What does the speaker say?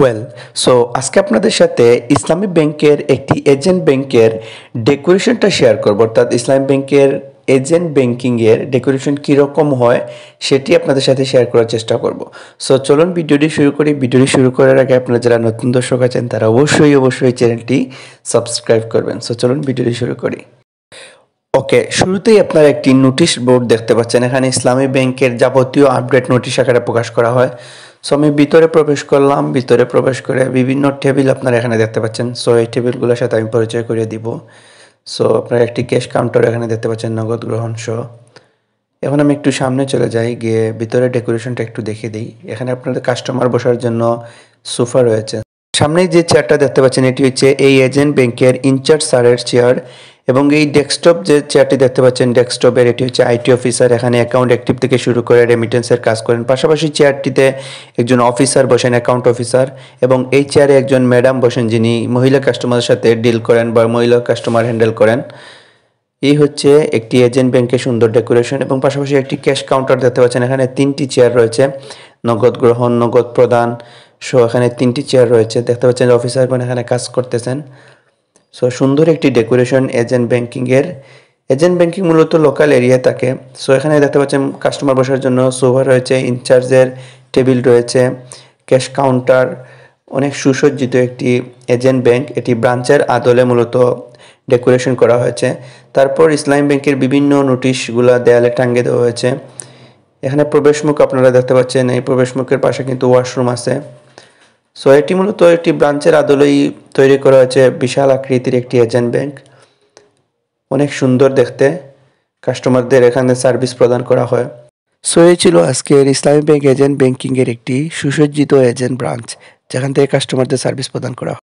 well so আজকে আপনাদের সাথে ইসলামী ব্যাংকের একটি এজেন্ট ব্যাংকের ডেকোরেশনটা শেয়ার করব অর্থাৎ ইসলামী ব্যাংকের এজেন্ট ব্যাংকিংয়ের ডেকোরেশন কীরকম হয় সেটি আপনাদের সাথে শেয়ার করার চেষ্টা করব সো চলুন ভিডিওটি শুরু করি ভিডিওটি শুরু করার আগে আপনারা যারা নতুন দর্শক আছেন তারা অবশ্যই অবশ্যই চ্যানেলটি সাবস্ক্রাইব করবেন সো চলুন ভিডিওটি শুরু করি ওকে শুরুতেই আপনারা একটি নোটিশ বোর্ড দেখতে পাচ্ছেন এখানে ইসলামী ব্যাংকের যাবতীয় আপডেট নোটিশ আকারে প্রকাশ করা হয় সো আমি ভিতরে প্রবেশ করলাম ভিতরে প্রবেশ করে বিভিন্ন টেবিল আপনারা এখানে দেখতে পাচ্ছেন সো এই টেবিলগুলোর সাথে আমি পরিচয় করিয়ে দিব সো আপনারা একটি ক্যাশ কাউন্টার এখানে দেখতে পাচ্ছেন নগদ গ্রহণ সহ এখন আমি একটু সামনে চলে যাই গিয়ে ভিতরে ডেকোরেশনটা একটু দেখে দিই এখানে আপনাদের কাস্টমার বসার জন্য সোফা রয়েছে সামনে যে চেয়ারটা দেখতে পাচ্ছেন এটি হচ্ছে এই এজেন্ট ব্যাংকের ইনচার্জ স্যারের চেয়ার এবং এই ডেস্কটপ যে চেয়ারটি দেখতে পাচ্ছেন ডেস্কটপের এটি হচ্ছে আইটি অফিসার এখানে অ্যাকাউন্ট অ্যাক্টিভ থেকে শুরু করে রেমিটেন্সের কাজ করেন পাশাপাশি চেয়ারটিতে একজন অফিসার বসেন অ্যাকাউন্ট অফিসার এবং এই চেয়ারে একজন ম্যাডাম বসেন যিনি মহিলা কাস্টমারের সাথে ডিল করেন বা মহিলা কাস্টমার হ্যান্ডেল করেন এই হচ্ছে একটি এজেন্ট ব্যাংকের সুন্দর ডেকোরেশন এবং পাশাপাশি একটি ক্যাশ কাউন্টার দেখতে পাচ্ছেন এখানে তিনটি চেয়ার রয়েছে নগদ গ্রহণ নগদ প্রদান সো এখানে তিনটি চেয়ার রয়েছে দেখতে পাচ্ছেন অফিসার এখানে কাজ করতেছেন সো সুন্দর একটি ডেকোরেশন এজেন্ট ব্যাংকিংয়ের এজেন্ট ব্যাংকিং মূলত লোকাল এরিয়া থাকে সো এখানে দেখতে পাচ্ছেন কাস্টমার বসার জন্য সোভা রয়েছে ইনচার্জের টেবিল রয়েছে ক্যাশ কাউন্টার অনেক সুসজ্জিত একটি এজেন্ট ব্যাঙ্ক এটি ব্রাঞ্চের আদলে মূলত ডেকোরেশন করা হয়েছে তারপর ইসলাম ব্যাংকের বিভিন্ন নোটিশগুলো দেয়ালে টাঙ্গিয়ে দেওয়া হয়েছে এখানে প্রবেশমুখ আপনারা দেখতে পাচ্ছেন এই প্রবেশমুখের পাশে কিন্তু ওয়াশরুম আছে সো এটি মূলত একটি ব্রাঞ্চের আদলেই তৈরি করা হয়েছে বিশাল আকৃতির একটি এজেন্ট ব্যাংক অনেক সুন্দর দেখতে কাস্টমারদের এখানে সার্ভিস প্রদান করা হয় সো এই ছিল আজকের ইসলামী ব্যাংক এজেন্ট ব্যাংকিংয়ের একটি সুসজ্জিত এজেন্ট ব্রাঞ্চ যেখান থেকে কাস্টমারদের সার্ভিস প্রদান করা হয়